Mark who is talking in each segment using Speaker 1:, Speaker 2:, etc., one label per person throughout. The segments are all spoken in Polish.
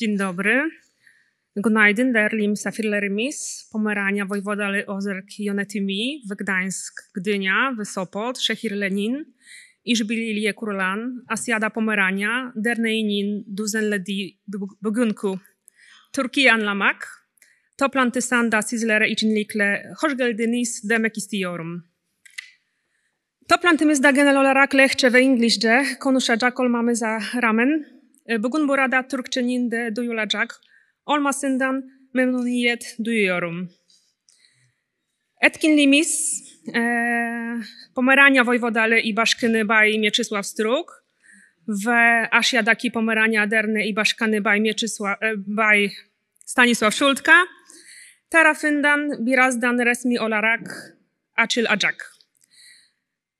Speaker 1: Dzień dobry. Gnajdyn der Lim Safirlerimis, Pomerania, Wojwoda Ozerk Jonetimi, Gdańsk, Gdynia, Wysopot, Szechir Lenin, Iżbililie Kurlan, Asiada Pomerania, Derneinin, Duzenledi Bugunku, Turkijan Lamak, Toplanty Sanda Sizlere Iczynlikle, Hoszgeldynis Demekistiorum. Toplanty mizda generalorak lechcze we Inglisze. konusza Jakol mamy za ramen, E, Bugun burada Türkçeninde duyulacak, olmasından memnuniyet duyuyorum. Etkinliğimiz e, Pomerania Wojwodale i Başkany Bay Mieczysław Strug ve Asiadaki Pomerania Derne i Başkany Bay, Mieczysław, e, Bay Stanisław Szultka Tarafından birazdan resmi olarak açıl acak.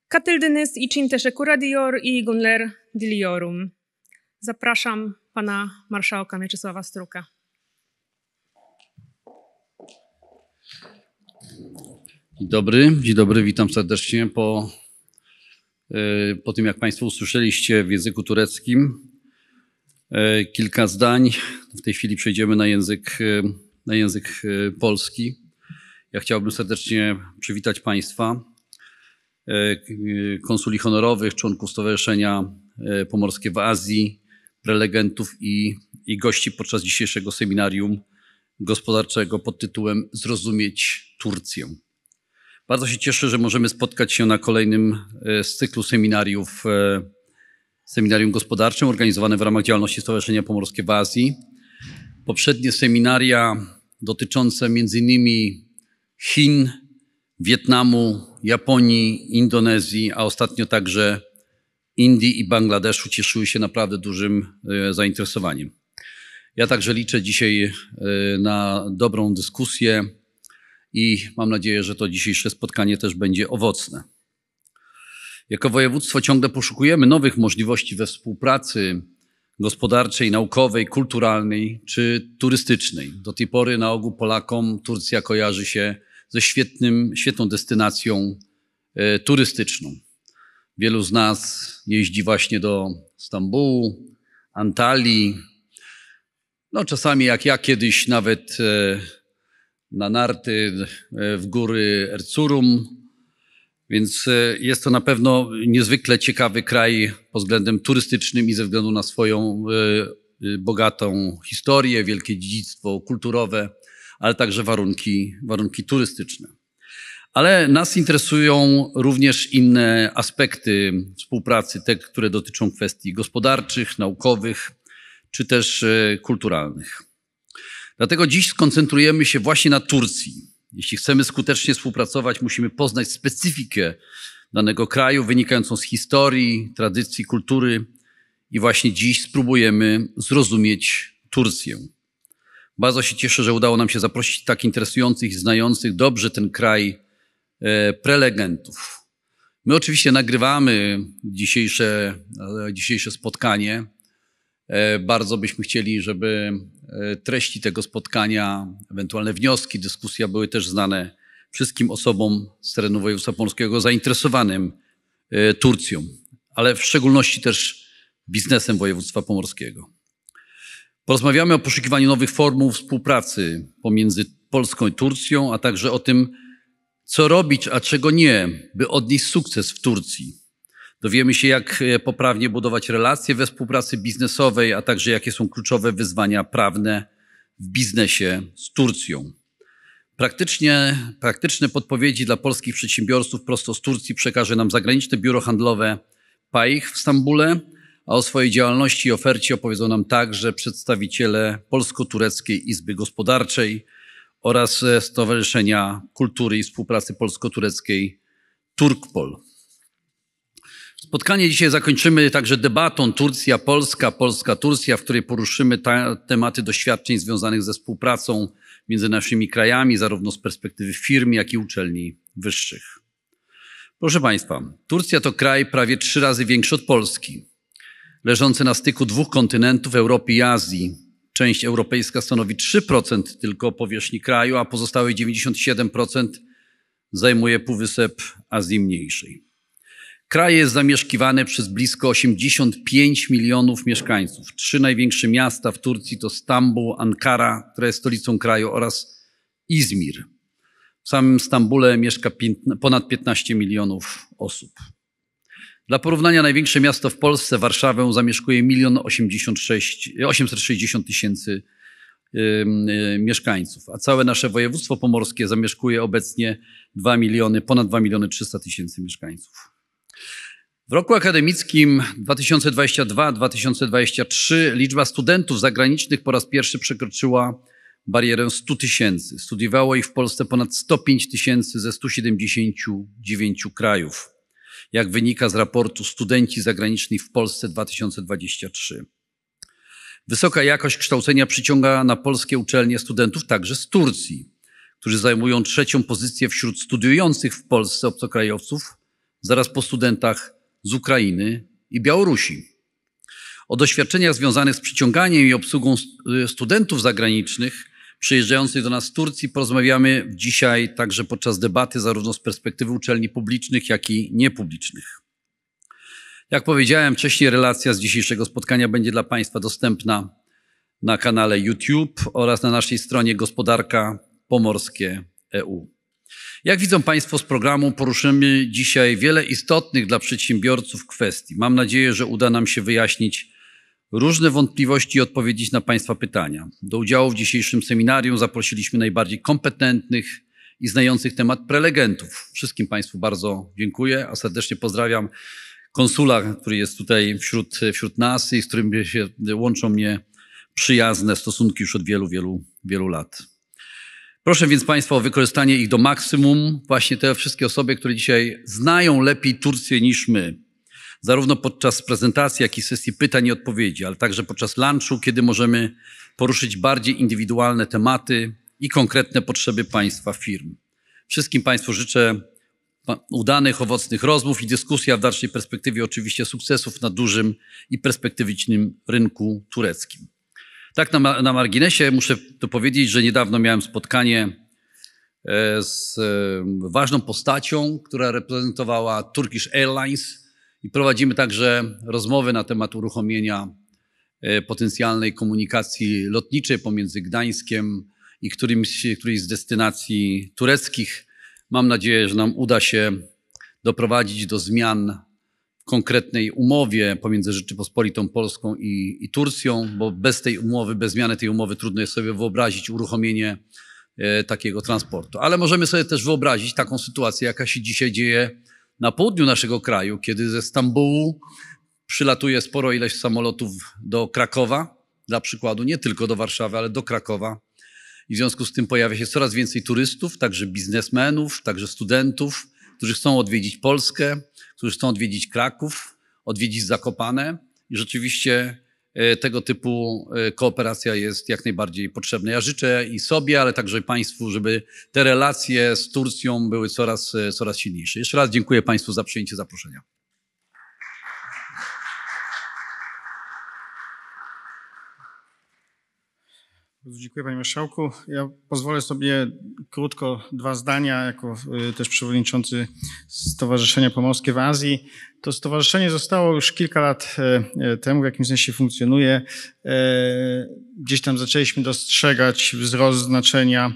Speaker 1: Katıldınız için teşekkür ediyor, i günler diliyorum. Zapraszam pana marszałka Mieczysława Struka.
Speaker 2: Dzień dobry, dzień dobry, witam serdecznie. Po, e, po tym, jak Państwo usłyszeliście w języku tureckim, e, kilka zdań. W tej chwili przejdziemy na język, e, na język polski. Ja chciałbym serdecznie przywitać Państwa, konsuli honorowych, członków Stowarzyszenia Pomorskie w Azji, prelegentów i, i gości podczas dzisiejszego seminarium gospodarczego pod tytułem Zrozumieć Turcję. Bardzo się cieszę, że możemy spotkać się na kolejnym e, z cyklu seminariów, e, seminarium gospodarczym organizowane w ramach działalności Stowarzyszenia Pomorskie w Azji. Poprzednie seminaria dotyczące m.in. Chin, Wietnamu, Japonii, Indonezji, a ostatnio także Indii i Bangladeszu cieszyły się naprawdę dużym e, zainteresowaniem. Ja także liczę dzisiaj e, na dobrą dyskusję i mam nadzieję, że to dzisiejsze spotkanie też będzie owocne. Jako województwo ciągle poszukujemy nowych możliwości we współpracy gospodarczej, naukowej, kulturalnej czy turystycznej. Do tej pory na ogół Polakom Turcja kojarzy się ze świetnym, świetną destynacją e, turystyczną. Wielu z nas jeździ właśnie do Stambułu, Antalii. No, czasami jak ja kiedyś nawet e, na narty e, w góry Erzurum. Więc e, jest to na pewno niezwykle ciekawy kraj pod względem turystycznym i ze względu na swoją bogatą historię, wielkie dziedzictwo kulturowe, ale także warunki, warunki turystyczne. Ale nas interesują również inne aspekty współpracy, te, które dotyczą kwestii gospodarczych, naukowych czy też e, kulturalnych. Dlatego dziś skoncentrujemy się właśnie na Turcji. Jeśli chcemy skutecznie współpracować, musimy poznać specyfikę danego kraju, wynikającą z historii, tradycji, kultury. I właśnie dziś spróbujemy zrozumieć Turcję. Bardzo się cieszę, że udało nam się zaprosić tak interesujących i znających dobrze ten kraj E, prelegentów. My oczywiście nagrywamy dzisiejsze, e, dzisiejsze spotkanie. E, bardzo byśmy chcieli, żeby treści tego spotkania, ewentualne wnioski, dyskusja były też znane wszystkim osobom z terenu województwa polskiego zainteresowanym Turcją, ale w szczególności też biznesem województwa pomorskiego. Porozmawiamy o poszukiwaniu nowych form współpracy pomiędzy Polską i Turcją, a także o tym, co robić, a czego nie, by odnieść sukces w Turcji. Dowiemy się, jak e, poprawnie budować relacje we współpracy biznesowej, a także jakie są kluczowe wyzwania prawne w biznesie z Turcją. Praktycznie, praktyczne podpowiedzi dla polskich przedsiębiorców prosto z Turcji przekaże nam zagraniczne biuro handlowe PAIH w Stambule, a o swojej działalności i ofercie opowiedzą nam także przedstawiciele Polsko-Tureckiej Izby Gospodarczej – oraz e, Stowarzyszenia Kultury i Współpracy Polsko-Tureckiej Turkpol. Spotkanie dzisiaj zakończymy także debatą Turcja-Polska, Polska-Turcja, w której poruszymy ta, tematy doświadczeń związanych ze współpracą między naszymi krajami, zarówno z perspektywy firm, jak i uczelni wyższych. Proszę Państwa, Turcja to kraj prawie trzy razy większy od Polski, leżący na styku dwóch kontynentów Europy i Azji, Część europejska stanowi 3% tylko powierzchni kraju, a pozostałe 97% zajmuje półwysep Azji Mniejszej. Kraj jest zamieszkiwany przez blisko 85 milionów mieszkańców. Trzy największe miasta w Turcji to Stambuł, Ankara, która jest stolicą kraju, oraz Izmir. W samym Stambule mieszka ponad 15 milionów osób. Dla porównania największe miasto w Polsce, Warszawę, zamieszkuje 1 860 tysięcy y, mieszkańców, a całe nasze województwo pomorskie zamieszkuje obecnie 2 miliony, ponad 2 miliony 300 tysięcy mieszkańców. W roku akademickim 2022-2023 liczba studentów zagranicznych po raz pierwszy przekroczyła barierę 100 tysięcy. Studiowało ich w Polsce ponad 105 tysięcy ze 179 krajów jak wynika z raportu Studenci Zagraniczni w Polsce 2023. Wysoka jakość kształcenia przyciąga na polskie uczelnie studentów także z Turcji, którzy zajmują trzecią pozycję wśród studiujących w Polsce obcokrajowców, zaraz po studentach z Ukrainy i Białorusi. O doświadczeniach związanych z przyciąganiem i obsługą y, studentów zagranicznych przyjeżdżającej do nas z Turcji. Porozmawiamy dzisiaj także podczas debaty zarówno z perspektywy uczelni publicznych, jak i niepublicznych. Jak powiedziałem wcześniej, relacja z dzisiejszego spotkania będzie dla Państwa dostępna na kanale YouTube oraz na naszej stronie gospodarka pomorskie EU. Jak widzą Państwo z programu, poruszymy dzisiaj wiele istotnych dla przedsiębiorców kwestii. Mam nadzieję, że uda nam się wyjaśnić różne wątpliwości i odpowiedzieć na Państwa pytania. Do udziału w dzisiejszym seminarium zaprosiliśmy najbardziej kompetentnych i znających temat prelegentów. Wszystkim Państwu bardzo dziękuję, a serdecznie pozdrawiam konsula, który jest tutaj wśród, wśród nas i z którym się łączą mnie przyjazne stosunki już od wielu, wielu, wielu lat. Proszę więc Państwa o wykorzystanie ich do maksimum. Właśnie te wszystkie osoby, które dzisiaj znają lepiej Turcję niż my, zarówno podczas prezentacji, jak i sesji pytań i odpowiedzi, ale także podczas lunchu, kiedy możemy poruszyć bardziej indywidualne tematy i konkretne potrzeby państwa firm. Wszystkim Państwu życzę udanych, owocnych rozmów i dyskusji, a w dalszej perspektywie oczywiście sukcesów na dużym i perspektywicznym rynku tureckim. Tak na, na marginesie muszę to powiedzieć, że niedawno miałem spotkanie e, z e, ważną postacią, która reprezentowała Turkish Airlines i prowadzimy także rozmowy na temat uruchomienia e, potencjalnej komunikacji lotniczej pomiędzy Gdańskiem i którymś, którejś z destynacji tureckich. Mam nadzieję, że nam uda się doprowadzić do zmian w konkretnej umowie pomiędzy Rzeczypospolitą Polską i, i Turcją, bo bez tej umowy, bez zmiany tej umowy trudno jest sobie wyobrazić uruchomienie e, takiego transportu. Ale możemy sobie też wyobrazić taką sytuację, jaka się dzisiaj dzieje na południu naszego kraju, kiedy ze Stambułu przylatuje sporo ileś samolotów do Krakowa, dla przykładu, nie tylko do Warszawy, ale do Krakowa. I w związku z tym pojawia się coraz więcej turystów, także biznesmenów, także studentów, którzy chcą odwiedzić Polskę, którzy chcą odwiedzić Kraków, odwiedzić Zakopane. I rzeczywiście E, tego typu e, kooperacja jest jak najbardziej potrzebna. Ja życzę i sobie, ale także Państwu, żeby te relacje z Turcją były coraz, e, coraz silniejsze. Jeszcze raz dziękuję Państwu za przyjęcie zaproszenia.
Speaker 3: dziękuję Panie Marszałku. Ja pozwolę sobie krótko dwa zdania, jako y, też przewodniczący Stowarzyszenia Pomorskie w Azji. To stowarzyszenie zostało już kilka lat y, y, temu, w jakimś sensie funkcjonuje. Gdzieś tam zaczęliśmy dostrzegać wzrost znaczenia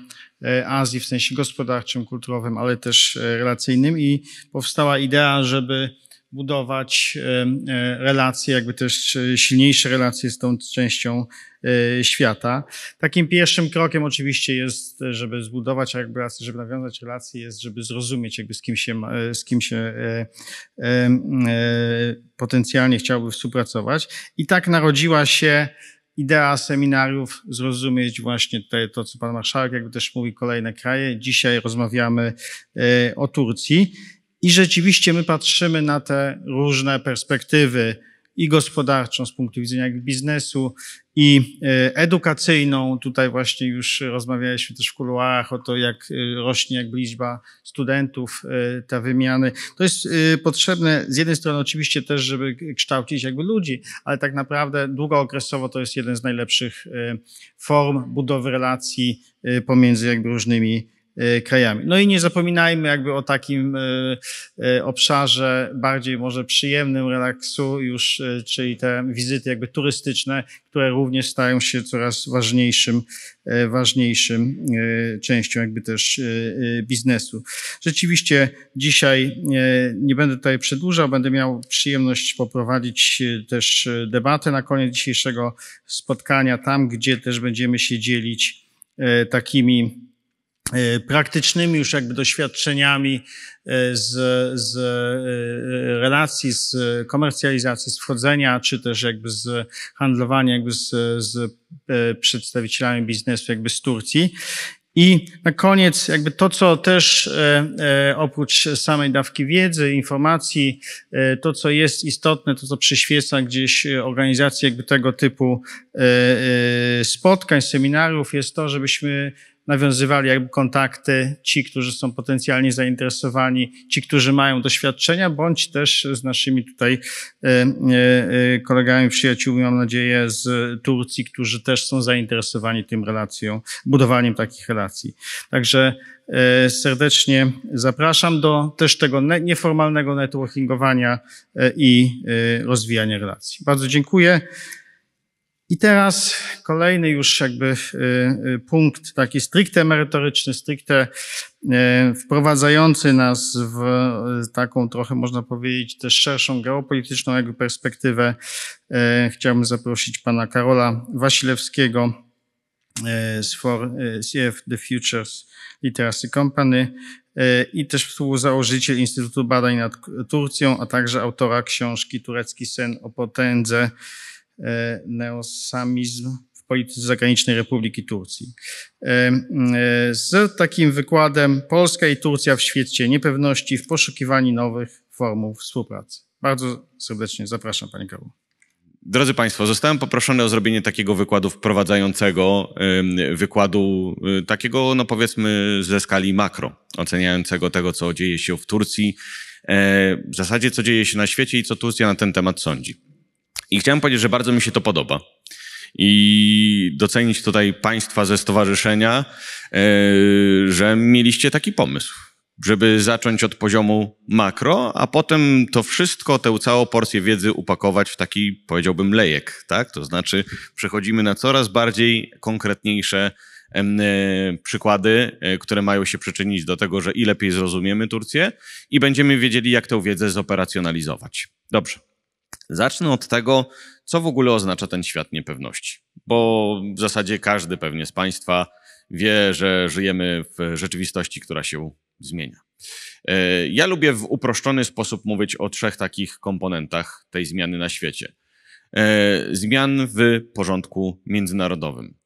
Speaker 3: Azji w sensie gospodarczym, kulturowym, ale też relacyjnym i powstała idea, żeby budować e, relacje, jakby też e, silniejsze relacje z tą częścią e, świata. Takim pierwszym krokiem oczywiście jest, żeby zbudować, jakby, żeby nawiązać relacje, jest, żeby zrozumieć, jakby z kim się, z kim się potencjalnie chciałby współpracować. I tak narodziła się idea seminariów, zrozumieć właśnie tutaj to, co pan marszałek jakby też mówi, kolejne kraje. Dzisiaj rozmawiamy o Turcji. I rzeczywiście my patrzymy na te różne perspektywy i gospodarczą z punktu widzenia biznesu, i e, edukacyjną. Tutaj właśnie już rozmawialiśmy też w kuluarach o to, jak e, rośnie jakby liczba studentów, e, te wymiany. To jest potrzebne z jednej strony oczywiście też, żeby kształcić jakby ludzi, ale tak naprawdę długookresowo to jest jeden z najlepszych form budowy relacji pomiędzy jakby różnymi E, krajami. No i nie zapominajmy jakby o takim e, e, obszarze bardziej może przyjemnym relaksu już, czyli te wizyty jakby turystyczne, które również stają się coraz ważniejszym, ważniejszym częścią jakby też biznesu. Rzeczywiście dzisiaj nie będę tutaj przedłużał, będę miał przyjemność poprowadzić też debatę na koniec dzisiejszego spotkania tam, gdzie też będziemy się dzielić takimi E, praktycznymi już jakby doświadczeniami e, z, z e, relacji, z komercjalizacji, z wchodzenia, czy też jakby z handlowania jakby z, z przedstawicielami biznesu jakby z Turcji. I na koniec, jakby to, co też oprócz samej dawki wiedzy, informacji, to, co jest istotne, to, co przyświeca gdzieś organizacji jakby tego typu spotkań, seminariów, jest to, żebyśmy nawiązywali jakby kontakty ci, którzy są potencjalnie zainteresowani, ci, którzy mają doświadczenia, bądź też z naszymi tutaj e, e, e, kolegami, przyjaciółmi, mam nadzieję, z Turcji, którzy też są zainteresowani tym relacją, budowaniem takich relacji. Także serdecznie zapraszam do też tego nieformalnego networkingowania i rozwijania relacji. Bardzo dziękuję. I teraz kolejny już jakby y, y, punkt taki stricte merytoryczny, stricte y, wprowadzający nas w taką trochę można powiedzieć też szerszą geopolityczną jakby perspektywę. Chciałbym zaprosić pana Karola Wasilewskiego z For CF The Futures Literacy Company i też współzałożyciel Instytutu Badań nad Turcją, a także autora książki Turecki sen o potędze E, neosamizm w polityce zagranicznej Republiki Turcji. E, e, z takim wykładem Polska i Turcja w świecie niepewności w poszukiwaniu nowych form współpracy. Bardzo serdecznie zapraszam, Panie Karol.
Speaker 4: Drodzy Państwo, zostałem poproszony o zrobienie takiego wykładu wprowadzającego, wykładu takiego, no powiedzmy, ze skali makro, oceniającego tego, co dzieje się w Turcji, w zasadzie co dzieje się na świecie i co Turcja na ten temat sądzi. I chciałem powiedzieć, że bardzo mi się to podoba. I docenić tutaj Państwa ze stowarzyszenia, e, że mieliście taki pomysł, żeby zacząć od poziomu makro, a potem to wszystko, tę całą porcję wiedzy upakować w taki, powiedziałbym, lejek, tak? To znaczy przechodzimy na coraz bardziej konkretniejsze e, przykłady, e, które mają się przyczynić do tego, że i lepiej zrozumiemy Turcję i będziemy wiedzieli, jak tę wiedzę zoperacjonalizować. Dobrze. Zacznę od tego, co w ogóle oznacza ten świat niepewności, bo w zasadzie każdy pewnie z Państwa wie, że żyjemy w rzeczywistości, która się zmienia. E, ja lubię w uproszczony sposób mówić o trzech takich komponentach tej zmiany na świecie. E, zmian w porządku międzynarodowym.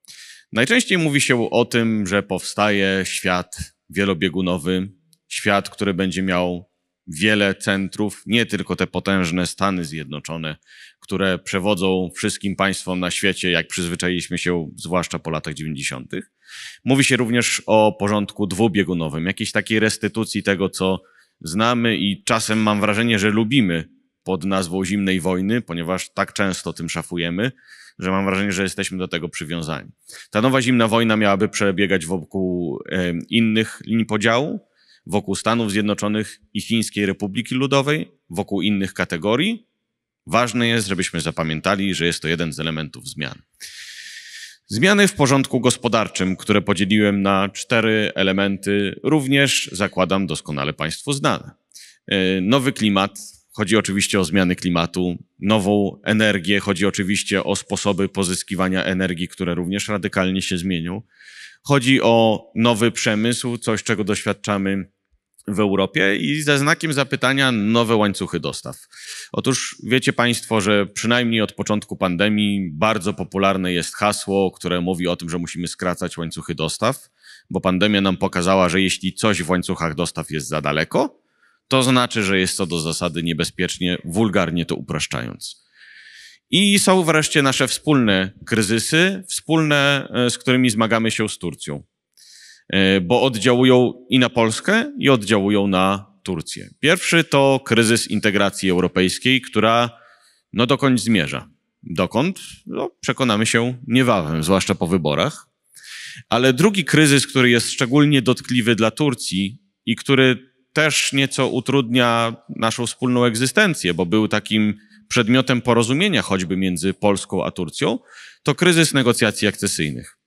Speaker 4: Najczęściej mówi się o tym, że powstaje świat wielobiegunowy, świat, który będzie miał wiele centrów, nie tylko te potężne Stany Zjednoczone, które przewodzą wszystkim państwom na świecie, jak przyzwyczailiśmy się, zwłaszcza po latach 90. Mówi się również o porządku dwubiegunowym, jakiejś takiej restytucji tego, co znamy i czasem mam wrażenie, że lubimy pod nazwą zimnej wojny, ponieważ tak często tym szafujemy, że mam wrażenie, że jesteśmy do tego przywiązani. Ta nowa zimna wojna miałaby przebiegać wokół innych linii podziału, wokół Stanów Zjednoczonych i Chińskiej Republiki Ludowej, wokół innych kategorii. Ważne jest, żebyśmy zapamiętali, że jest to jeden z elementów zmian. Zmiany w porządku gospodarczym, które podzieliłem na cztery elementy, również zakładam doskonale Państwu znane. E, nowy klimat, chodzi oczywiście o zmiany klimatu, nową energię, chodzi oczywiście o sposoby pozyskiwania energii, które również radykalnie się zmienią. Chodzi o nowy przemysł, coś czego doświadczamy w Europie i ze znakiem zapytania nowe łańcuchy dostaw. Otóż wiecie Państwo, że przynajmniej od początku pandemii bardzo popularne jest hasło, które mówi o tym, że musimy skracać łańcuchy dostaw, bo pandemia nam pokazała, że jeśli coś w łańcuchach dostaw jest za daleko, to znaczy, że jest to do zasady niebezpiecznie, wulgarnie to upraszczając. I są wreszcie nasze wspólne kryzysy, wspólne, e, z którymi zmagamy się z Turcją. E, bo oddziałują i na Polskę, i oddziałują na Turcję. Pierwszy to kryzys integracji europejskiej, która no dokąd zmierza. Dokąd? No, przekonamy się niebawem, zwłaszcza po wyborach. Ale drugi kryzys, który jest szczególnie dotkliwy dla Turcji i który też nieco utrudnia naszą wspólną egzystencję, bo był takim przedmiotem porozumienia choćby między Polską a Turcją, to kryzys negocjacji akcesyjnych.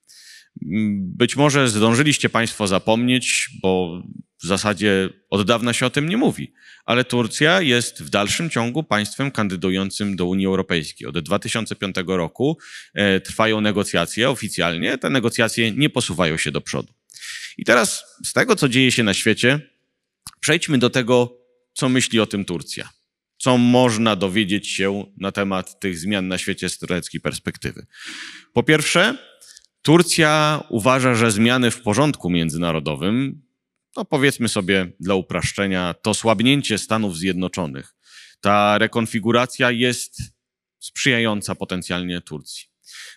Speaker 4: Być może zdążyliście Państwo zapomnieć, bo w zasadzie od dawna się o tym nie mówi, ale Turcja jest w dalszym ciągu państwem kandydującym do Unii Europejskiej. Od 2005 roku e, trwają negocjacje oficjalnie, te negocjacje nie posuwają się do przodu. I teraz z tego, co dzieje się na świecie, przejdźmy do tego, co myśli o tym Turcja. Co można dowiedzieć się na temat tych zmian na świecie z tureckiej perspektywy? Po pierwsze, Turcja uważa, że zmiany w porządku międzynarodowym, no powiedzmy sobie dla upraszczenia, to słabnięcie Stanów Zjednoczonych. Ta rekonfiguracja jest sprzyjająca potencjalnie Turcji.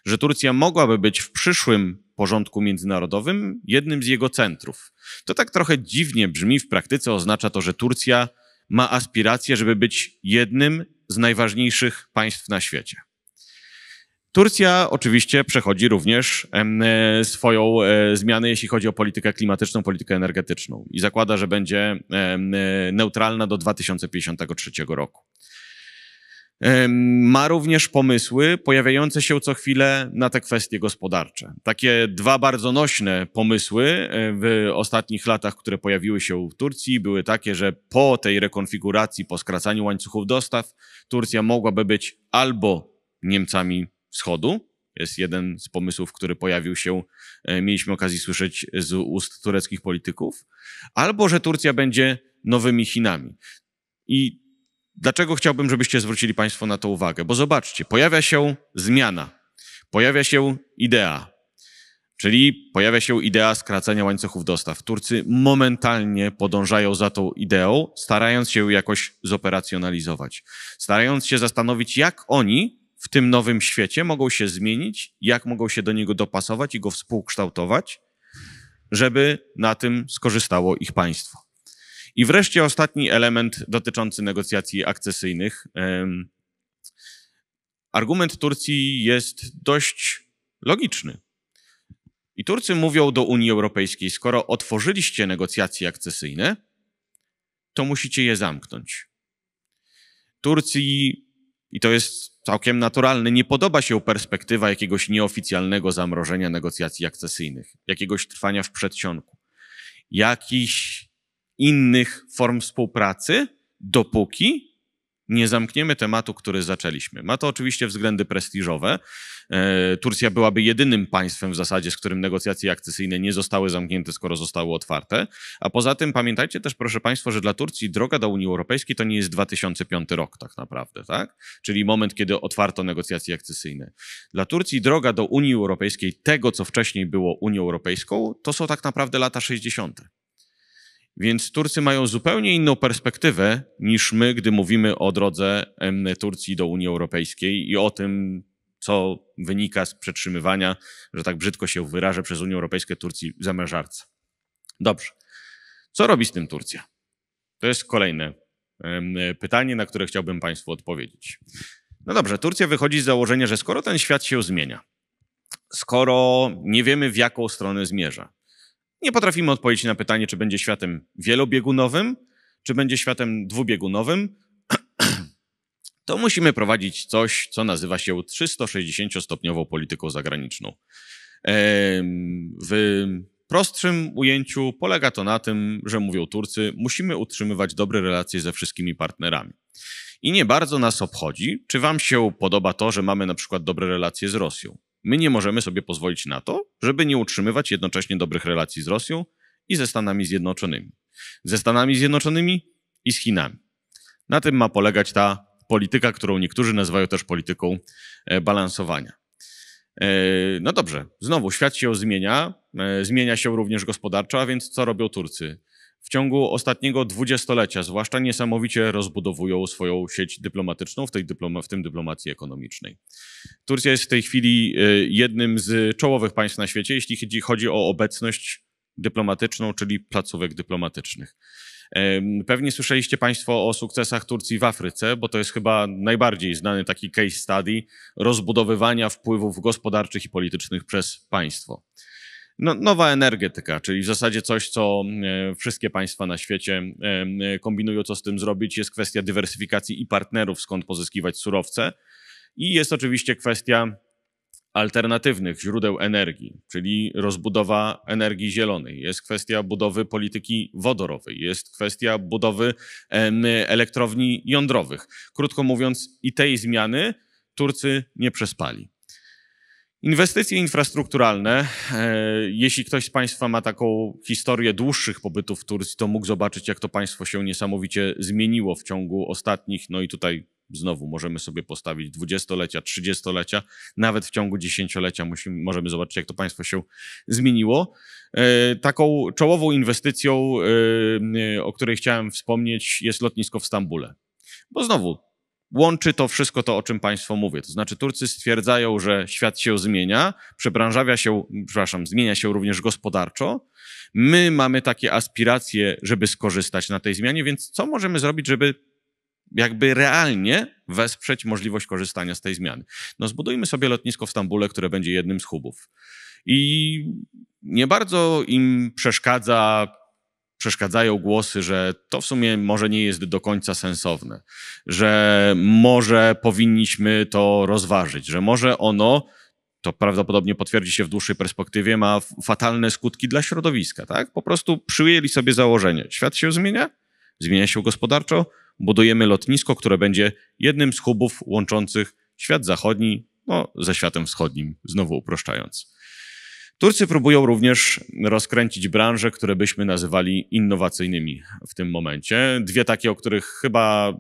Speaker 4: Że Turcja mogłaby być w przyszłym porządku międzynarodowym jednym z jego centrów. To tak trochę dziwnie brzmi w praktyce, oznacza to, że Turcja ma aspiracje, żeby być jednym z najważniejszych państw na świecie. Turcja oczywiście przechodzi również e, swoją e, zmianę, jeśli chodzi o politykę klimatyczną, politykę energetyczną i zakłada, że będzie e, neutralna do 2053 roku. Ma również pomysły pojawiające się co chwilę na te kwestie gospodarcze. Takie dwa bardzo nośne pomysły w ostatnich latach, które pojawiły się w Turcji, były takie, że po tej rekonfiguracji, po skracaniu łańcuchów dostaw, Turcja mogłaby być albo Niemcami Wschodu. Jest jeden z pomysłów, który pojawił się, e, mieliśmy okazję słyszeć z ust tureckich polityków, albo że Turcja będzie nowymi Chinami. I dlaczego chciałbym, żebyście zwrócili Państwo na to uwagę? Bo zobaczcie, pojawia się zmiana, pojawia się idea, Czyli pojawia się idea skracania łańcuchów dostaw. Turcy momentalnie podążają za tą ideą, starając się jakoś zoperacjonalizować, starając się zastanowić, jak oni w tym nowym świecie mogą się zmienić, jak mogą się do niego dopasować i go współkształtować, żeby na tym skorzystało ich państwo. I wreszcie ostatni element dotyczący negocjacji akcesyjnych. Argument Turcji jest dość logiczny. I Turcy mówią do Unii Europejskiej: skoro otworzyliście negocjacje akcesyjne, to musicie je zamknąć. Turcji i to jest całkiem naturalne. Nie podoba się perspektywa jakiegoś nieoficjalnego zamrożenia negocjacji akcesyjnych, jakiegoś trwania w przedsionku, jakichś innych form współpracy, dopóki nie zamkniemy tematu, który zaczęliśmy. Ma to oczywiście względy prestiżowe. E, Turcja byłaby jedynym państwem w zasadzie, z którym negocjacje akcesyjne nie zostały zamknięte, skoro zostały otwarte. A poza tym pamiętajcie też, proszę Państwa, że dla Turcji droga do Unii Europejskiej to nie jest 2005 rok tak naprawdę, tak? czyli moment, kiedy otwarto negocjacje akcesyjne. Dla Turcji droga do Unii Europejskiej, tego co wcześniej było Unią Europejską, to są tak naprawdę lata 60. Więc Turcy mają zupełnie inną perspektywę niż my, gdy mówimy o drodze Turcji do Unii Europejskiej i o tym, co wynika z przetrzymywania, że tak brzydko się wyrażę, przez Unię Europejską Turcji w Dobrze. Co robi z tym Turcja? To jest kolejne pytanie, na które chciałbym Państwu odpowiedzieć. No dobrze, Turcja wychodzi z założenia, że skoro ten świat się zmienia, skoro nie wiemy, w jaką stronę zmierza, nie potrafimy odpowiedzieć na pytanie, czy będzie światem wielobiegunowym, czy będzie światem dwubiegunowym. To musimy prowadzić coś, co nazywa się 360-stopniową polityką zagraniczną. W prostszym ujęciu polega to na tym, że mówią Turcy, musimy utrzymywać dobre relacje ze wszystkimi partnerami. I nie bardzo nas obchodzi, czy Wam się podoba to, że mamy na przykład dobre relacje z Rosją. My nie możemy sobie pozwolić na to, żeby nie utrzymywać jednocześnie dobrych relacji z Rosją i ze Stanami Zjednoczonymi. Ze Stanami Zjednoczonymi i z Chinami. Na tym ma polegać ta polityka, którą niektórzy nazywają też polityką e, balansowania. E, no dobrze, znowu świat się zmienia, e, zmienia się również gospodarczo, a więc co robią Turcy? w ciągu ostatniego dwudziestolecia, zwłaszcza niesamowicie rozbudowują swoją sieć dyplomatyczną, w, tej dyploma, w tym dyplomacji ekonomicznej. Turcja jest w tej chwili e, jednym z czołowych państw na świecie, jeśli chodzi o obecność dyplomatyczną, czyli placówek dyplomatycznych. Pewnie słyszeliście Państwo o sukcesach Turcji w Afryce, bo to jest chyba najbardziej znany taki case study rozbudowywania wpływów gospodarczych i politycznych przez państwo no, nowa energetyka, czyli w zasadzie coś, co e, wszystkie państwa na świecie e, e, kombinują, co z tym zrobić, jest kwestia dywersyfikacji i partnerów, skąd pozyskiwać surowce. I jest oczywiście kwestia alternatywnych źródeł energii, czyli rozbudowa energii zielonej, jest kwestia budowy polityki wodorowej, jest kwestia budowy elektrowni jądrowych. Krótko mówiąc, i tej zmiany Turcy nie przespali. Inwestycje infrastrukturalne. E, jeśli ktoś z Państwa ma taką historię dłuższych pobytów w Turcji, to mógł zobaczyć, jak to państwo się niesamowicie zmieniło w ciągu ostatnich, no i tutaj znowu możemy sobie postawić dwudziestolecia, trzydziestolecia, nawet w ciągu dziesięciolecia możemy zobaczyć, jak to państwo się zmieniło. E, taką czołową inwestycją, e, o której chciałem wspomnieć, jest lotnisko w Stambule. Bo znowu, łączy to wszystko to, o czym państwo mówię. To znaczy, Turcy stwierdzają, że świat się zmienia, przebranżawia się, przepraszam, zmienia się również gospodarczo. My mamy takie aspiracje, żeby skorzystać na tej zmianie, więc co możemy zrobić, żeby jakby realnie wesprzeć możliwość korzystania z tej zmiany? No, zbudujmy sobie lotnisko w Stambule, które będzie jednym z hubów. I nie bardzo im przeszkadza przeszkadzają głosy, że to w sumie może nie jest do końca sensowne, że może powinniśmy to rozważyć, że może ono to prawdopodobnie potwierdzi się w dłuższej perspektywie, ma fatalne skutki dla środowiska, tak? Po prostu przyjęli sobie założenie. Świat się zmienia, zmienia się gospodarczo, budujemy lotnisko, które będzie jednym z hubów łączących świat zachodni no, ze światem wschodnim, znowu uproszczając. Turcy próbują również rozkręcić branże, które byśmy nazywali innowacyjnymi w tym momencie. Dwie takie, o których chyba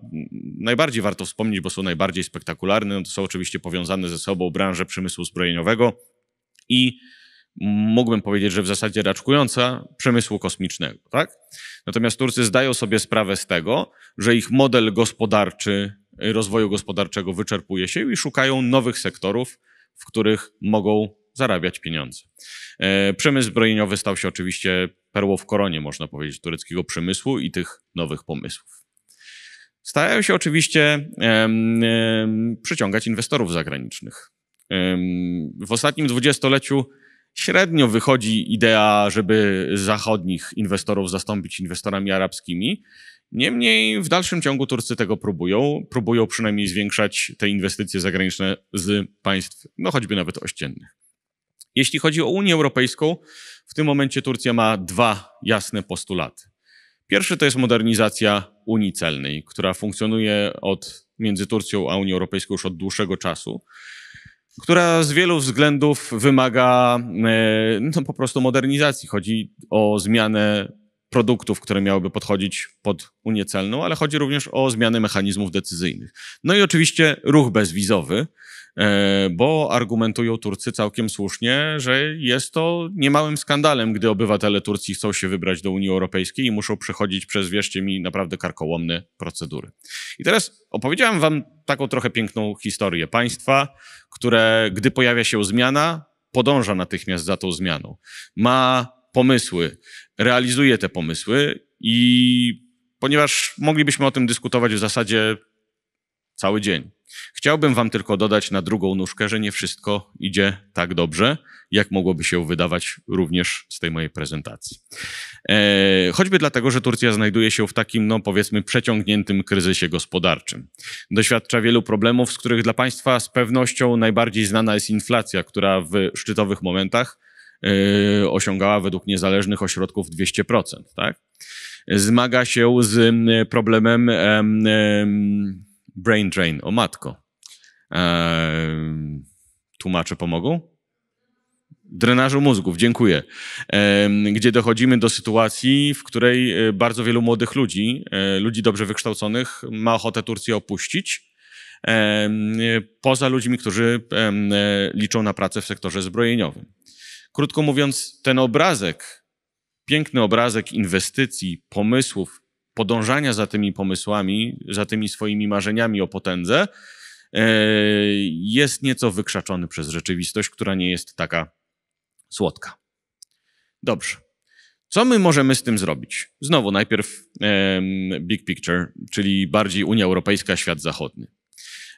Speaker 4: najbardziej warto wspomnieć, bo są najbardziej spektakularne, no to są oczywiście powiązane ze sobą branże przemysłu zbrojeniowego i mógłbym powiedzieć, że w zasadzie raczkująca przemysłu kosmicznego. Tak? Natomiast Turcy zdają sobie sprawę z tego, że ich model gospodarczy, rozwoju gospodarczego wyczerpuje się i szukają nowych sektorów, w których mogą zarabiać pieniądze. E, przemysł zbrojeniowy stał się oczywiście perłą w koronie, można powiedzieć, tureckiego przemysłu i tych nowych pomysłów. Starają się oczywiście przyciągać inwestorów zagranicznych. W ostatnim dwudziestoleciu średnio wychodzi idea, żeby zachodnich inwestorów zastąpić inwestorami arabskimi. Niemniej w dalszym ciągu Turcy tego próbują. Próbują przynajmniej zwiększać te inwestycje zagraniczne z państw, no choćby nawet ościennych. Jeśli chodzi o Unię Europejską, w tym momencie Turcja ma dwa jasne postulaty. Pierwszy to jest modernizacja Unii Celnej, która funkcjonuje od, między Turcją a Unią Europejską już od dłuższego czasu, która z wielu względów wymaga e, no, po prostu modernizacji. Chodzi o zmianę produktów, które miałyby podchodzić pod Unię Celną, ale chodzi również o zmianę mechanizmów decyzyjnych. No i oczywiście ruch bezwizowy, E, bo argumentują Turcy całkiem słusznie, że jest to niemałym skandalem, gdy obywatele Turcji chcą się wybrać do Unii Europejskiej i muszą przechodzić przez, wierzcie mi, naprawdę karkołomne procedury. I teraz opowiedziałem wam taką trochę piękną historię państwa, które, gdy pojawia się zmiana, podąża natychmiast za tą zmianą. Ma pomysły, realizuje te pomysły i ponieważ moglibyśmy o tym dyskutować w zasadzie cały dzień. Chciałbym Wam tylko dodać na drugą nóżkę, że nie wszystko idzie tak dobrze, jak mogłoby się wydawać również z tej mojej prezentacji. E, choćby dlatego, że Turcja znajduje się w takim, no powiedzmy, przeciągniętym kryzysie gospodarczym. Doświadcza wielu problemów, z których dla Państwa z pewnością najbardziej znana jest inflacja, która w szczytowych momentach e, osiągała według niezależnych ośrodków 200%. Tak? Zmaga się z mm, problemem. E, Brain drain, o matko. Eee, tłumacze pomogą? Drenażu mózgów, dziękuję. Ehm, gdzie dochodzimy do sytuacji, w której e, bardzo wielu młodych ludzi, e, ludzi dobrze wykształconych, ma ochotę Turcję opuścić. Ehm, poza ludźmi, którzy e, liczą na pracę w sektorze zbrojeniowym. Krótko mówiąc, ten obrazek, piękny obrazek inwestycji, pomysłów, podążania za tymi pomysłami, za tymi swoimi marzeniami o potędze, e, jest nieco wykrzaczony przez rzeczywistość, która nie jest taka słodka. Dobrze. Co my możemy z tym zrobić? Znowu najpierw big picture, czyli bardziej Unia Europejska, świat zachodni.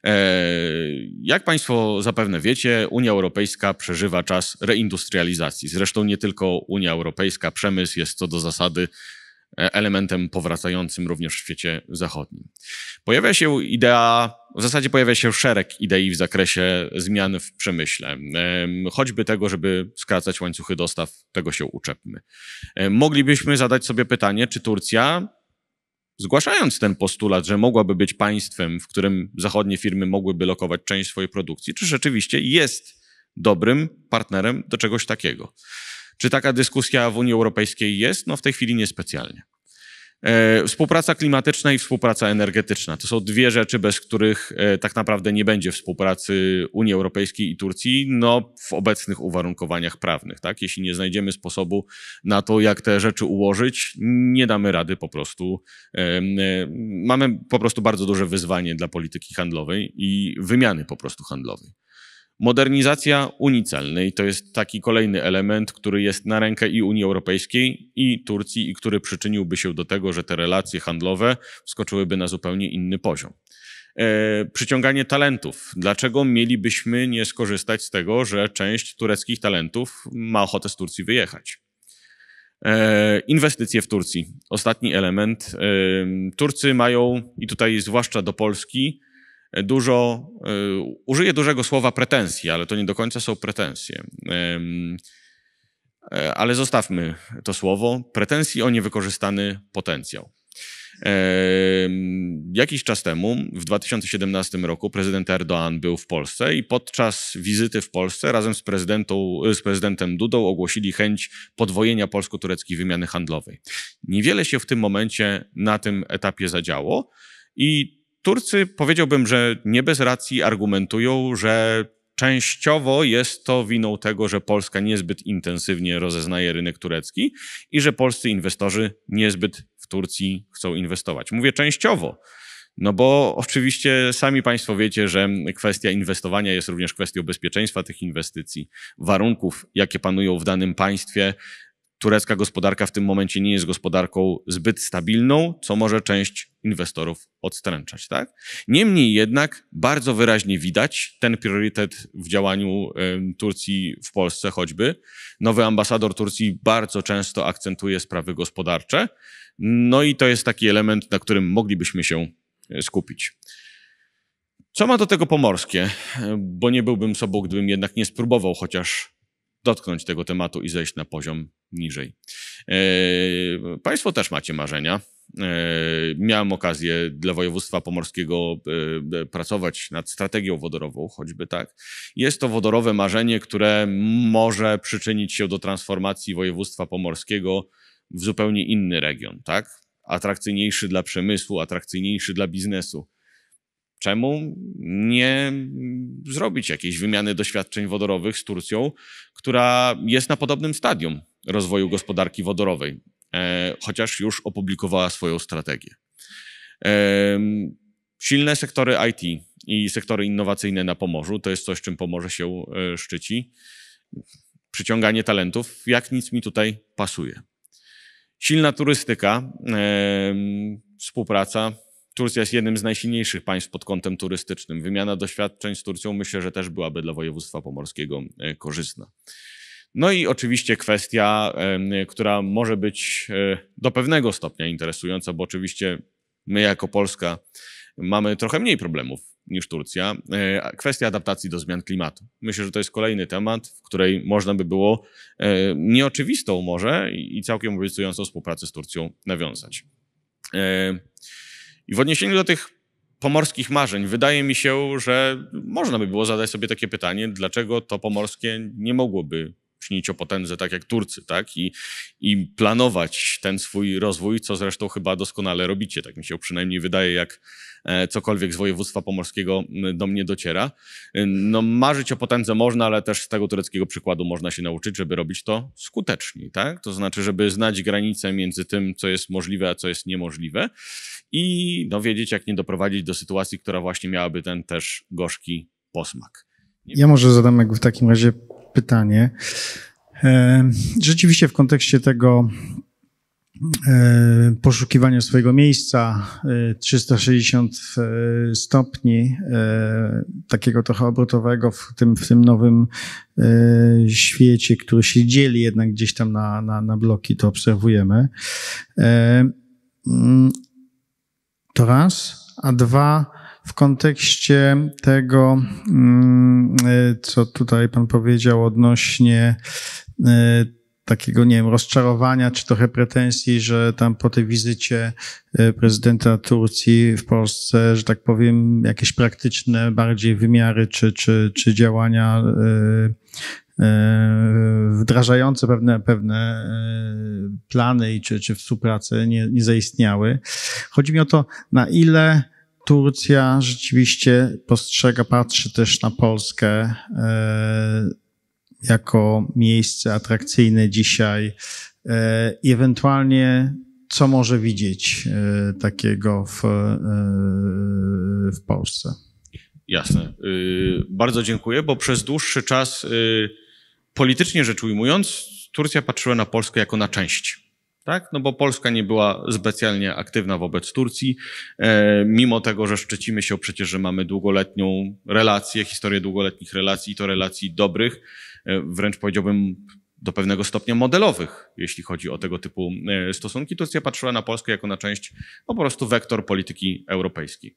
Speaker 4: E, jak Państwo zapewne wiecie, Unia Europejska przeżywa czas reindustrializacji. Zresztą nie tylko Unia Europejska, przemysł jest co do zasady E, elementem powracającym również w świecie zachodnim. Pojawia się idea, w zasadzie pojawia się szereg idei w zakresie zmian w przemyśle. Choćby tego, żeby skracać łańcuchy dostaw, tego się uczepmy. Moglibyśmy zadać sobie pytanie, czy Turcja zgłaszając ten postulat, że mogłaby być państwem, w którym zachodnie firmy mogłyby lokować część swojej produkcji, czy rzeczywiście jest dobrym partnerem do czegoś takiego. Czy taka dyskusja w Unii Europejskiej jest? No w tej chwili niespecjalnie. E, współpraca klimatyczna i współpraca energetyczna to są dwie rzeczy, bez których e, tak naprawdę nie będzie współpracy Unii Europejskiej i Turcji no, w obecnych uwarunkowaniach prawnych. Tak? Jeśli nie znajdziemy sposobu na to, jak te rzeczy ułożyć, nie damy rady po prostu. E, mamy po prostu bardzo duże wyzwanie dla polityki handlowej i wymiany po prostu handlowej. Modernizacja Unii Celnej to jest taki kolejny element, który jest na rękę i Unii Europejskiej, i Turcji, i który przyczyniłby się do tego, że te relacje handlowe wskoczyłyby na zupełnie inny poziom. E, przyciąganie talentów. Dlaczego mielibyśmy nie skorzystać z tego, że część tureckich talentów ma ochotę z Turcji wyjechać? E, inwestycje w Turcji. Ostatni element. E, Turcy mają, i tutaj zwłaszcza do Polski, dużo, e, użyję dużego słowa pretensji, ale to nie do końca są pretensje. E, ale zostawmy to słowo pretensji o niewykorzystany potencjał. Jakiś czas temu, w 2017 roku, prezydent Erdoğan był w Polsce i podczas wizyty w Polsce razem z, z prezydentem Dudą ogłosili chęć podwojenia polsko-tureckiej wymiany handlowej. Niewiele się w tym momencie na tym etapie zadziało i Turcy, powiedziałbym, że nie bez racji argumentują, że częściowo jest to winą tego, że Polska niezbyt intensywnie rozeznaje rynek turecki i że polscy inwestorzy niezbyt w Turcji chcą inwestować. Mówię częściowo. No bo oczywiście sami Państwo wiecie, że kwestia inwestowania jest również kwestią bezpieczeństwa tych inwestycji, warunków, jakie panują w danym państwie, turecka gospodarka w tym momencie nie jest gospodarką zbyt stabilną, co może część inwestorów odstręczać. Tak? Niemniej jednak bardzo wyraźnie widać ten priorytet w działaniu Turcji w Polsce choćby. Nowy ambasador Turcji bardzo często akcentuje sprawy gospodarcze, no i to jest taki element, na którym moglibyśmy się e, skupić. Co ma do tego pomorskie? E, bo nie byłbym sobą, gdybym jednak nie spróbował chociaż dotknąć tego tematu i zejść na poziom niżej. E, państwo też macie marzenia. E, miałem okazję dla województwa pomorskiego e, pracować nad strategią wodorową, choćby tak. Jest to wodorowe marzenie, które może przyczynić się do transformacji województwa pomorskiego w zupełnie inny region, tak? Atrakcyjniejszy dla przemysłu, atrakcyjniejszy dla biznesu. Czemu nie zrobić jakiejś wymiany doświadczeń wodorowych z Turcją, która jest na podobnym stadium rozwoju gospodarki wodorowej, e, chociaż już opublikowała swoją strategię. E, silne sektory IT i sektory innowacyjne na Pomorzu to jest coś, czym Pomorze się e, szczyci. Przyciąganie talentów, jak nic mi tutaj pasuje. Silna turystyka, współpraca Turcja jest jednym z najsilniejszych państw pod kątem turystycznym. Wymiana doświadczeń z Turcją myślę, że też byłaby dla województwa pomorskiego e, korzystna. No i oczywiście kwestia, e, która może być e, do pewnego stopnia interesująca, bo oczywiście my jako Polska mamy trochę mniej problemów niż Turcja. Kwestia adaptacji do zmian klimatu. Myślę, że to jest kolejny temat, w której można by było nieoczywistą może i całkiem obiecującą współpracę z Turcją nawiązać. I w odniesieniu do tych pomorskich marzeń, wydaje mi się, że można by było zadać sobie takie pytanie, dlaczego to pomorskie nie mogłoby śnić o potędze tak jak Turcy, tak? I, I planować ten swój rozwój, co zresztą chyba doskonale robicie. Tak mi się przynajmniej wydaje, jak e, cokolwiek z województwa pomorskiego do mnie dociera. E, no marzyć o potędze można, ale też z tego tureckiego przykładu można się nauczyć, żeby robić to skuteczniej, tak? To znaczy, żeby znać granicę między tym, co jest możliwe, a co jest niemożliwe i no, wiedzieć, jak nie doprowadzić do sytuacji, która właśnie miałaby ten też gorzki posmak.
Speaker 3: ja może zadam jakby w takim razie pytanie. E, rzeczywiście w kontekście tego e, poszukiwania swojego miejsca 360 e, stopni takiego trochę obrotowego w tym, w tym nowym świecie, który się dzieli jednak gdzieś tam na, na, na bloki, to obserwujemy. Mm, to raz, a dwa, w kontekście tego, mm, y, co tutaj Pan powiedział odnośnie y, takiego, nie wiem, rozczarowania czy trochę pretensji, że tam po tej wizycie y, prezydenta Turcji w Polsce, że tak powiem, jakieś praktyczne bardziej wymiary czy, czy, czy działania wdrażające pewne, pewne plany i czy, czy współpracę nie, nie zaistniały. Chodzi mi o to, na ile Turcja rzeczywiście postrzega, patrzy też na Polskę e, jako miejsce atrakcyjne dzisiaj e, i ewentualnie co może widzieć e, takiego w, w Polsce. Jasne.
Speaker 4: Y, bardzo dziękuję, bo przez dłuższy czas, y, politycznie rzecz ujmując, Turcja patrzyła na Polskę jako na część tak? No bo Polska nie była specjalnie aktywna wobec Turcji, e, mimo tego, że szczycimy się przecież, że mamy długoletnią relację, historię długoletnich relacji i to relacji dobrych, e, wręcz powiedziałbym do pewnego stopnia modelowych, jeśli chodzi o tego typu e, stosunki. Turcja patrzyła na Polskę jako na część, no po prostu wektor polityki europejskiej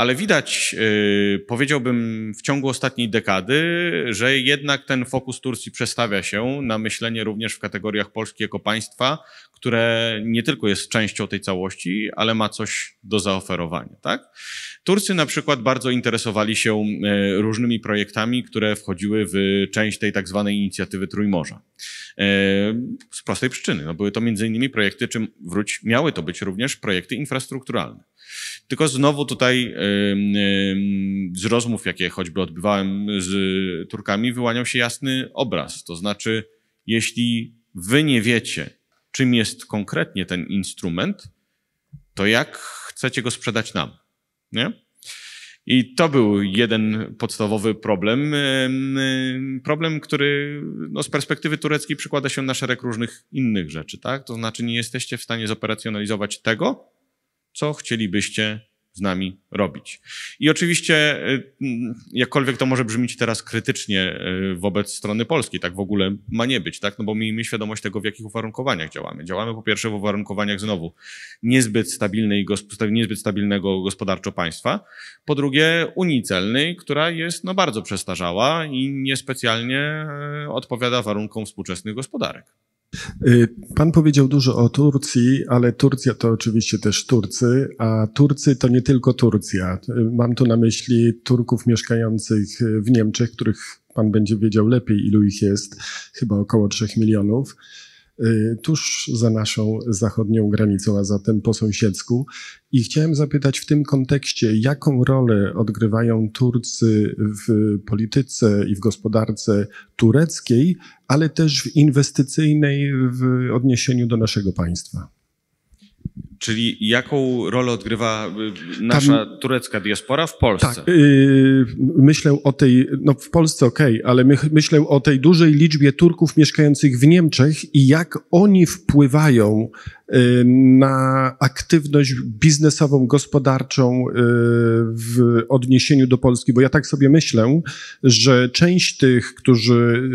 Speaker 4: ale widać, y, powiedziałbym, w ciągu ostatniej dekady, że jednak ten fokus Turcji przestawia się na myślenie również w kategoriach Polski jako państwa, które nie tylko jest częścią tej całości, ale ma coś do zaoferowania. Tak? Turcy na przykład bardzo interesowali się y, różnymi projektami, które wchodziły w część tej tak zwanej inicjatywy Trójmorza. Y, z prostej przyczyny. No, były to między innymi projekty, czym wróć, miały to być również projekty infrastrukturalne. Tylko znowu tutaj z rozmów, jakie choćby odbywałem z Turkami, wyłaniał się jasny obraz. To znaczy, jeśli wy nie wiecie, czym jest konkretnie ten instrument, to jak chcecie go sprzedać nam? Nie? I to był jeden podstawowy problem. Problem, który no, z perspektywy tureckiej przekłada się na szereg różnych innych rzeczy, tak? To znaczy, nie jesteście w stanie zoperacjonalizować tego, co chcielibyście z nami robić. I oczywiście, y, mm, jakkolwiek to może brzmić teraz krytycznie y, wobec strony polskiej, tak w ogóle ma nie być, tak? No bo miejmy świadomość tego, w jakich uwarunkowaniach działamy. Działamy po pierwsze w uwarunkowaniach znowu niezbyt, stabilnej, niezbyt stabilnego gospodarczo państwa, po drugie Unii Celnej, która jest no bardzo przestarzała i niespecjalnie y, odpowiada warunkom współczesnych gospodarek.
Speaker 5: Y, pan powiedział dużo o Turcji, ale Turcja to oczywiście też Turcy, a Turcy to nie tylko Turcja. Y, mam tu na myśli Turków mieszkających w Niemczech, których Pan będzie wiedział lepiej, ilu ich jest, chyba około 3 milionów. Y, tuż za naszą zachodnią granicą, a zatem po sąsiedzku. I chciałem zapytać w tym kontekście, jaką rolę odgrywają Turcy w polityce i w gospodarce tureckiej, ale też w inwestycyjnej w odniesieniu do naszego państwa?
Speaker 4: Czyli jaką rolę odgrywa y, nasza Tam, turecka diaspora w Polsce? Tak,
Speaker 5: yy, myślę o tej, no w Polsce okej, okay, ale my, myślę o tej dużej liczbie Turków mieszkających w Niemczech i jak oni wpływają yy, na aktywność biznesową, gospodarczą yy, w odniesieniu do Polski. Bo ja tak sobie myślę, że część tych, którzy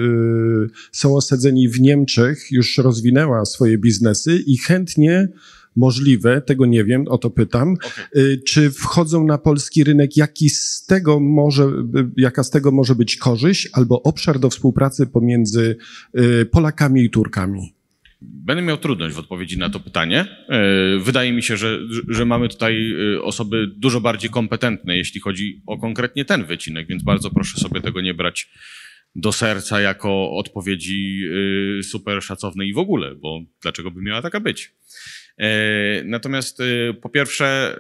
Speaker 5: y, są osadzeni w Niemczech, już rozwinęła swoje biznesy i chętnie możliwe, tego nie wiem, o to pytam. Okay. Czy wchodzą na polski rynek, jaki z tego może, y, jaka z tego może być korzyść albo obszar do współpracy pomiędzy y, Polakami i Turkami?
Speaker 4: Będę miał trudność w odpowiedzi na to pytanie. E, wydaje mi się, że, że mamy tutaj e, osoby dużo bardziej kompetentne, jeśli chodzi o konkretnie ten wycinek, więc bardzo proszę sobie tego nie brać do serca jako odpowiedzi e, super szacownej i w ogóle, bo dlaczego by miała taka być? E, natomiast e, po pierwsze, e,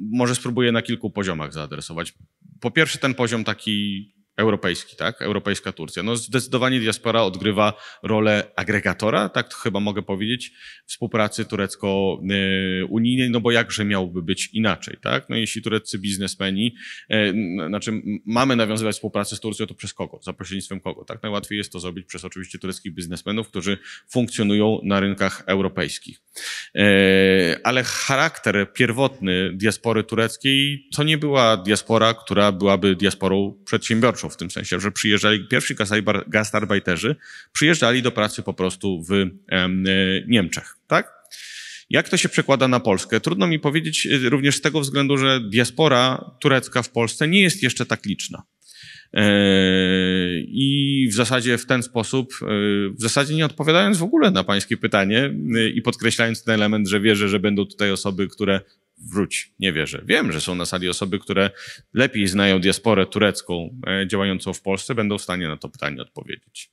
Speaker 4: może spróbuję na kilku poziomach zaadresować. Po pierwsze, ten poziom taki europejski, tak? Europejska Turcja. No zdecydowanie diaspora odgrywa rolę agregatora, tak chyba mogę powiedzieć, współpracy turecko-unijnej, no bo jakże miałby być inaczej, tak? No jeśli tureccy biznesmeni, e, znaczy mamy nawiązywać współpracę z Turcją, to przez kogo? Za pośrednictwem kogo, tak? Najłatwiej jest to zrobić przez oczywiście tureckich biznesmenów, którzy funkcjonują na rynkach europejskich. E, ale charakter pierwotny diaspory tureckiej to nie była diaspora, która byłaby diasporą przedsiębiorczą, w tym sensie, że przyjeżdżali, pierwsi gastarbeiterzy przyjeżdżali do pracy po prostu w e, Niemczech, tak? Jak to się przekłada na Polskę? Trudno mi powiedzieć e, również z tego względu, że diaspora turecka w Polsce nie jest jeszcze tak liczna. E, I w zasadzie w ten sposób, w zasadzie nie odpowiadając w ogóle na Pańskie pytanie i podkreślając ten element, że wierzę, że będą tutaj osoby, które wróć, nie wierzę. Wiem, że są na sali osoby, które lepiej znają diasporę turecką e, działającą w Polsce, będą w stanie na to pytanie odpowiedzieć.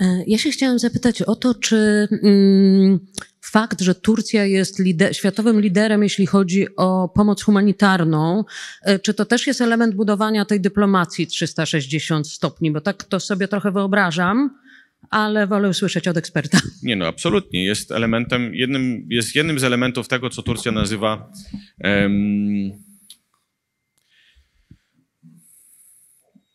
Speaker 1: E, ja się chciałam zapytać o to, czy mm, fakt, że Turcja jest lider, światowym liderem, jeśli chodzi o pomoc humanitarną, e, czy to też jest element budowania tej dyplomacji 360 stopni? Bo tak to sobie trochę wyobrażam, ale wolę usłyszeć od eksperta.
Speaker 4: Nie no, absolutnie. Jest elementem, jednym, jest jednym z elementów tego, co Turcja nazywa. Um,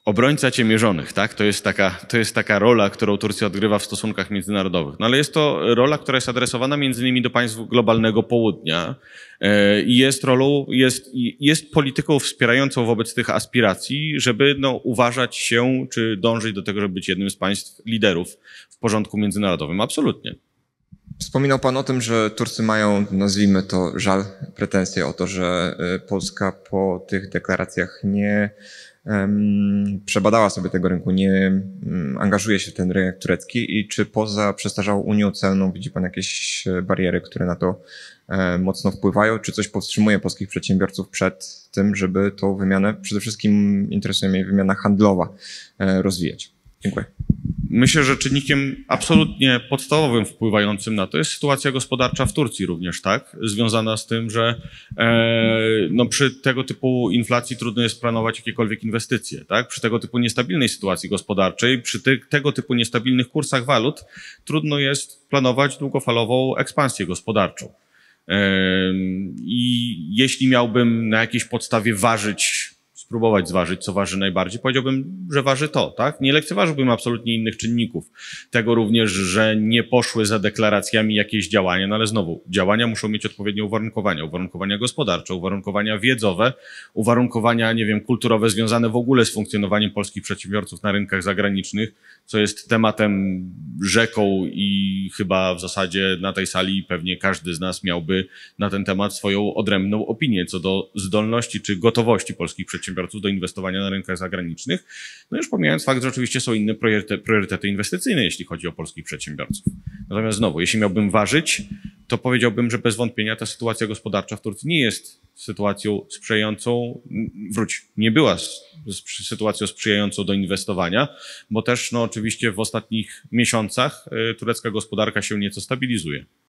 Speaker 4: obrońca ciemierzonych, tak? To jest, taka, to jest taka rola, którą Turcja odgrywa w stosunkach międzynarodowych. No ale jest to rola, która jest adresowana między innymi do państw globalnego południa e, i jest rolą, jest, jest polityką wspierającą wobec tych aspiracji, żeby no, uważać się, czy dążyć do tego, żeby być jednym z państw liderów w porządku międzynarodowym. Absolutnie. Wspominał Pan o tym, że Turcy mają, nazwijmy to, żal, pretensje o to, że e, Polska po tych deklaracjach nie przebadała sobie tego rynku, nie angażuje się w ten rynek turecki i czy poza przestarzałą Unią Celną widzi Pan jakieś e, bariery, które na to e, mocno wpływają? Czy coś powstrzymuje polskich przedsiębiorców przed tym, żeby tą wymianę, przede wszystkim interesuje mnie wymiana handlowa, e, rozwijać? Dziękuję. Myślę, że czynnikiem absolutnie podstawowym wpływającym na to jest sytuacja gospodarcza w Turcji również, tak? Związana z tym, że e, no przy tego typu inflacji trudno jest planować jakiekolwiek inwestycje, tak? Przy tego typu niestabilnej sytuacji gospodarczej, przy tego typu niestabilnych kursach walut trudno jest planować długofalową ekspansję gospodarczą. E, I jeśli miałbym na jakiejś podstawie ważyć spróbować zważyć, co waży najbardziej, powiedziałbym, że waży to, tak? Nie lekceważyłbym absolutnie innych czynników. Tego również, że nie poszły za deklaracjami jakieś działania, no ale znowu, działania muszą mieć odpowiednie uwarunkowania, uwarunkowania gospodarcze, uwarunkowania wiedzowe, uwarunkowania, nie wiem, kulturowe związane w ogóle z funkcjonowaniem polskich przedsiębiorców na rynkach zagranicznych, co jest tematem rzeką i chyba w zasadzie na tej sali pewnie każdy z nas miałby na ten temat swoją odrębną opinię co do zdolności czy gotowości polskich przedsiębiorców przedsiębiorców do inwestowania na rynkach zagranicznych. No już pomijając fakt, że oczywiście są inne priorytety, inwestycyjne, jeśli chodzi o polskich przedsiębiorców. Natomiast znowu, jeśli miałbym ważyć, to powiedziałbym, że bez wątpienia ta sytuacja gospodarcza w Turcji nie jest sytuacją sprzyjającą, wróć, nie była sytuacją sprzyjającą do inwestowania, bo też no, oczywiście w ostatnich miesiącach y, turecka gospodarka się nieco stabilizuje.